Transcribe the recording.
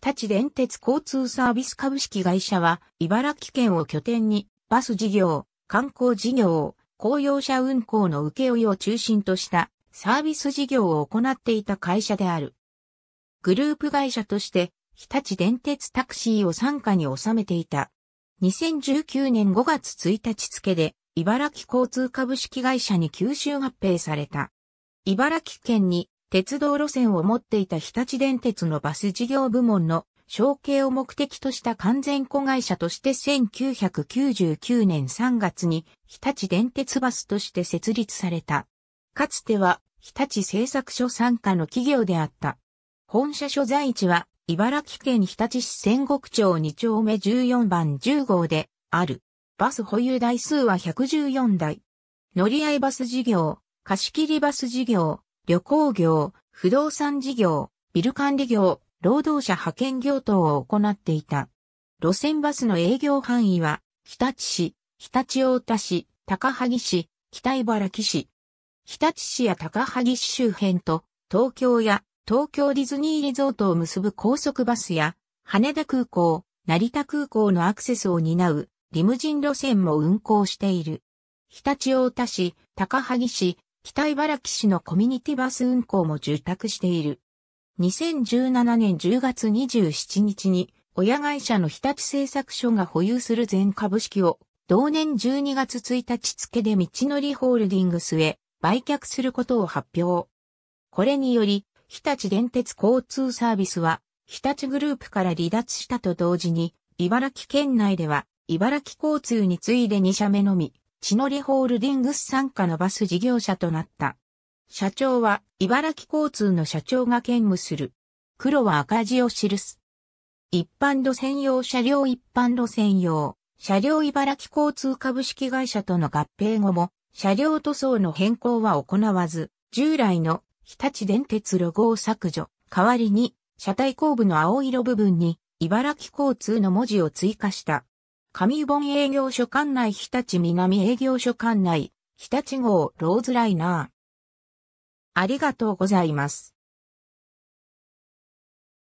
日立電鉄交通サービス株式会社は、茨城県を拠点に、バス事業、観光事業、公用車運行の請負を中心としたサービス事業を行っていた会社である。グループ会社として、日立電鉄タクシーを傘下に収めていた。2019年5月1日付で、茨城交通株式会社に吸収合併された。茨城県に鉄道路線を持っていた日立電鉄のバス事業部門の承継を目的とした完全子会社として1999年3月に日立電鉄バスとして設立された。かつては日立製作所傘下の企業であった。本社所在地は茨城県日立市仙石町2丁目14番10号である。バス保有台数は114台。乗り合いバス事業、貸し切りバス事業、旅行業、不動産事業、ビル管理業、労働者派遣業等を行っていた。路線バスの営業範囲は、日立市、日立大田市、高萩市、北茨城市。日立市や高萩市周辺と、東京や東京ディズニーリゾートを結ぶ高速バスや、羽田空港、成田空港のアクセスを担うリムジン路線も運行している。日立大田市、高萩市、北茨城市のコミュニティバス運行も受託している。2017年10月27日に、親会社の日立製作所が保有する全株式を、同年12月1日付で道のりホールディングスへ売却することを発表。これにより、日立電鉄交通サービスは、日立グループから離脱したと同時に、茨城県内では、茨城交通に次いで2社目のみ、シのりホールディングス傘下のバス事業者となった。社長は、茨城交通の社長が兼務する。黒は赤字を記す。一般路専用車両一般路専用、車両茨城交通株式会社との合併後も、車両塗装の変更は行わず、従来の日立電鉄ロゴを削除。代わりに、車体後部の青色部分に、茨城交通の文字を追加した。上本営業所管内日立南営業所管内、日立号ローズライナー。ありがとうございます。